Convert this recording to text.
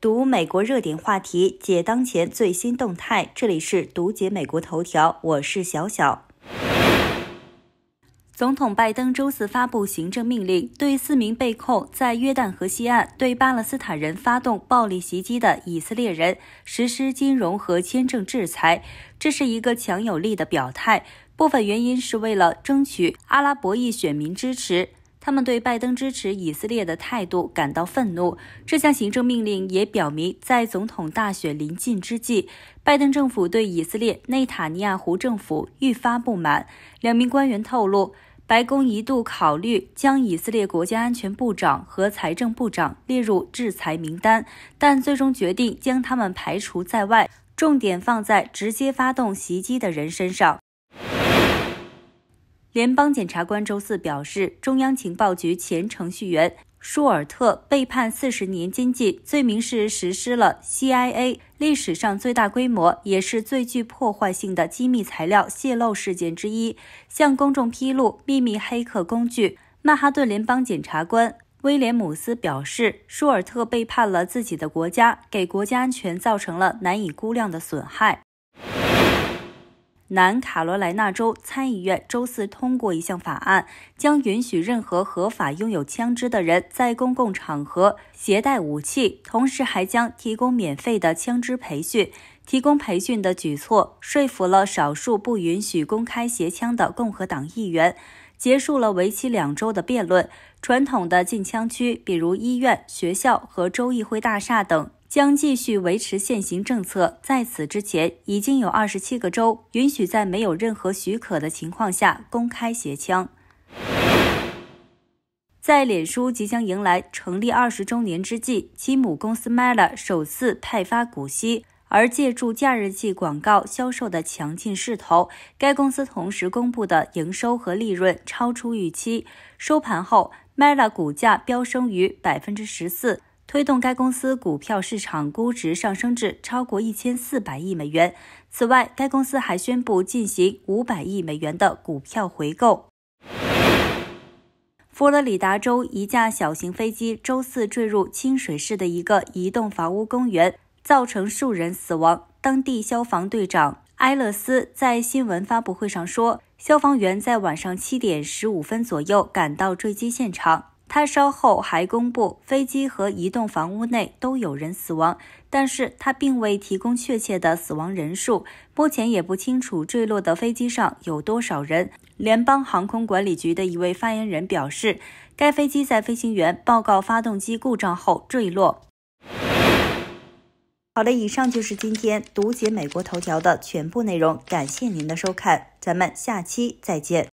读美国热点话题，解当前最新动态。这里是读解美国头条，我是小小。总统拜登周四发布行政命令，对四名被控在约旦河西岸对巴勒斯坦人发动暴力袭击的以色列人实施金融和签证制裁。这是一个强有力的表态，部分原因是为了争取阿拉伯裔选民支持。他们对拜登支持以色列的态度感到愤怒。这项行政命令也表明，在总统大选临近之际，拜登政府对以色列内塔尼亚胡政府愈发不满。两名官员透露，白宫一度考虑将以色列国家安全部长和财政部长列入制裁名单，但最终决定将他们排除在外，重点放在直接发动袭击的人身上。联邦检察官周四表示，中央情报局前程序员舒尔特被判四十年监禁，罪名是实施了 CIA 历史上最大规模也是最具破坏性的机密材料泄露事件之一，向公众披露秘密黑客工具。曼哈顿联邦检察官威廉姆斯表示，舒尔特背叛了自己的国家，给国家安全造成了难以估量的损害。南卡罗来纳州参议院周四通过一项法案，将允许任何合法拥有枪支的人在公共场合携带武器，同时还将提供免费的枪支培训。提供培训的举措说服了少数不允许公开携枪的共和党议员，结束了为期两周的辩论。传统的禁枪区，比如医院、学校和州议会大厦等。将继续维持现行政策。在此之前，已经有二十七个州允许在没有任何许可的情况下公开携枪。在脸书即将迎来成立二十周年之际，其母公司 Meta 首次派发股息，而借助假日季广告销售的强劲势头，该公司同时公布的营收和利润超出预期。收盘后，Meta 股价飙升逾百分之十四。推动该公司股票市场估值上升至超过一千四百亿美元。此外，该公司还宣布进行五百亿美元的股票回购。佛罗里达州一架小型飞机周四坠入清水市的一个移动房屋公园，造成数人死亡。当地消防队长埃勒斯在新闻发布会上说：“消防员在晚上七点十五分左右赶到坠机现场。”他稍后还公布，飞机和移动房屋内都有人死亡，但是他并未提供确切的死亡人数，目前也不清楚坠落的飞机上有多少人。联邦航空管理局的一位发言人表示，该飞机在飞行员报告发动机故障后坠落。好了，以上就是今天读解美国头条的全部内容，感谢您的收看，咱们下期再见。